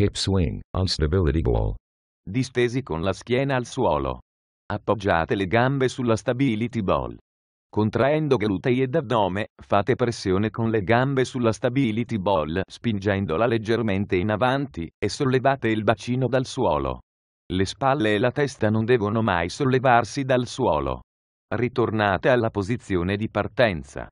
hip swing, stability ball. Distesi con la schiena al suolo. Appoggiate le gambe sulla stability ball. Contraendo glutei ed addome, fate pressione con le gambe sulla stability ball spingendola leggermente in avanti, e sollevate il bacino dal suolo. Le spalle e la testa non devono mai sollevarsi dal suolo. Ritornate alla posizione di partenza.